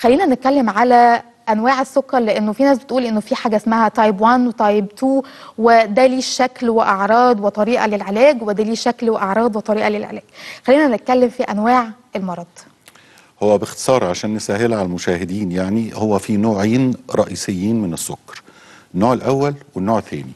خلينا نتكلم على انواع السكر لانه في ناس بتقول انه في حاجه اسمها تايب 1 وتايب 2 وده ليه شكل واعراض وطريقه للعلاج وده ليه شكل واعراض وطريقه للعلاج خلينا نتكلم في انواع المرض هو باختصار عشان نسهل على المشاهدين يعني هو في نوعين رئيسيين من السكر النوع الاول والنوع الثاني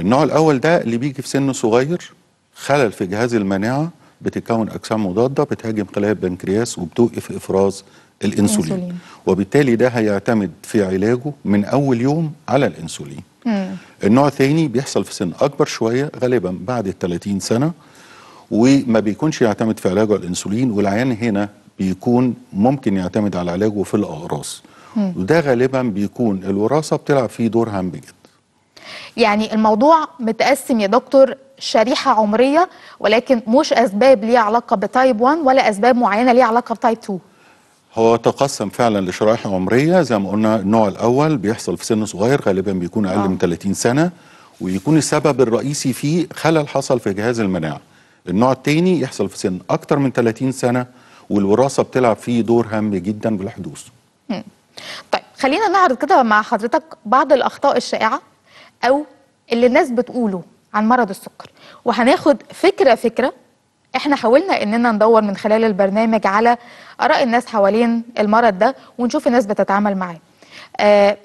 النوع الاول ده اللي بيجي في سن صغير خلل في جهاز المناعه بتتكون اجسام مضاده بتهاجم خلايا البنكرياس وبتوقف افراز الانسولين, وبالتالي ده هيعتمد في علاجه من اول يوم على الانسولين مم. النوع الثاني بيحصل في سن اكبر شويه غالبا بعد ال 30 سنه وما بيكونش يعتمد في علاجه على الانسولين والعيان هنا بيكون ممكن يعتمد على علاجه في الاقراص وده غالبا بيكون الوراثه بتلعب فيه دور هام جدا يعني الموضوع متقسم يا دكتور شريحة عمرية ولكن مش أسباب ليها علاقة بتايب 1 ولا أسباب معينة ليها علاقة بتايب 2 هو تقسم فعلا لشرائح عمريه زي ما قلنا النوع الاول بيحصل في سن صغير غالبا بيكون اقل آه. من 30 سنه ويكون السبب الرئيسي فيه خلل حصل في جهاز المناعه. النوع الثاني يحصل في سن اكثر من 30 سنه والوراثه بتلعب فيه دور هام جدا في الحدوث. طيب خلينا نعرض كده مع حضرتك بعض الاخطاء الشائعه او اللي الناس بتقوله عن مرض السكر وهناخد فكره فكره احنا حاولنا اننا ندور من خلال البرنامج على اراء الناس حوالين المرض ده ونشوف الناس بتتعامل معاه آه،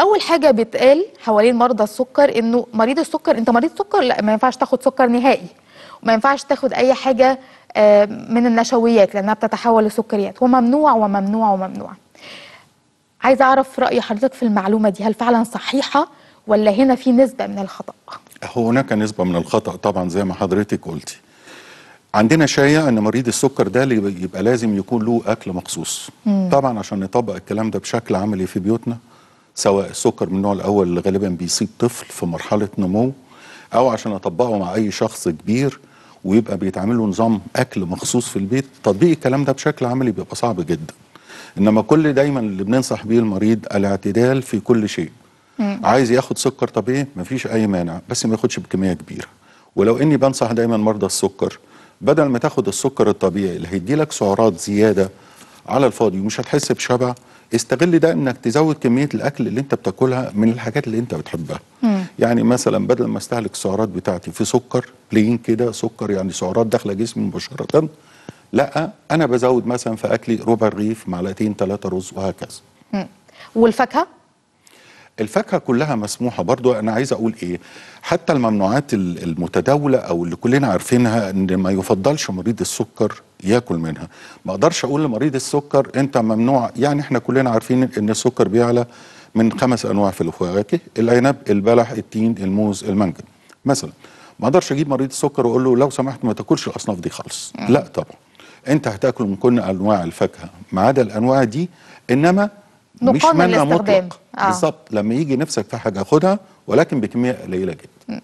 اول حاجه بتقال حوالين مرضى السكر انه مريض السكر انت مريض سكر لا ما ينفعش تاخد سكر نهائي وما ينفعش تاخد اي حاجه آه، من النشويات لانها بتتحول لسكريات وممنوع وممنوع وممنوع عايزه اعرف راي حضرتك في المعلومه دي هل فعلا صحيحه ولا هنا في نسبه من الخطا هناك نسبه من الخطا طبعا زي ما حضرتك قلتي عندنا شايع ان مريض السكر ده يبقى لازم يكون له اكل مخصوص مم. طبعا عشان نطبق الكلام ده بشكل عملي في بيوتنا سواء السكر من النوع الاول اللي غالبا بيصيب طفل في مرحله نمو او عشان اطبقه مع اي شخص كبير ويبقى بيتعمل له نظام اكل مخصوص في البيت تطبيق الكلام ده بشكل عملي بيبقى صعب جدا انما كل دايما اللي بننصح بيه المريض الاعتدال في كل شيء مم. عايز ياخد سكر طبيعي مفيش اي مانع بس ما ياخدش بكميه كبيره ولو اني بنصح دايما مرضى السكر بدل ما تاخد السكر الطبيعي اللي هيدي لك سعرات زياده على الفاضي ومش هتحس بشبع استغل ده انك تزود كميه الاكل اللي انت بتاكلها من الحاجات اللي انت بتحبها مم. يعني مثلا بدل ما استهلك السعرات بتاعتي في سكر بلين كده سكر يعني سعرات داخله جسمي مباشره لا انا بزود مثلا في اكلي ربع رغيف معلقتين ثلاثه رز وهكذا مم. والفاكهه الفاكهه كلها مسموحه برضو انا عايز اقول ايه حتى الممنوعات المتداوله او اللي كلنا عارفينها ان ما يفضلش مريض السكر ياكل منها ما اقدرش اقول لمريض السكر انت ممنوع يعني احنا كلنا عارفين ان السكر بيعلى من خمس انواع في الفواكه العنب البلح التين الموز المانجا مثلا ما اقدرش اجيب مريض السكر واقول له لو سمحت ما تاكلش الاصناف دي خالص لا طبعا انت هتاكل من كل انواع الفاكهه ما عدا الانواع دي انما مش منع مطلق آه. بالظبط لما يجي نفسك في حاجه خدها ولكن بكميه قليله جدا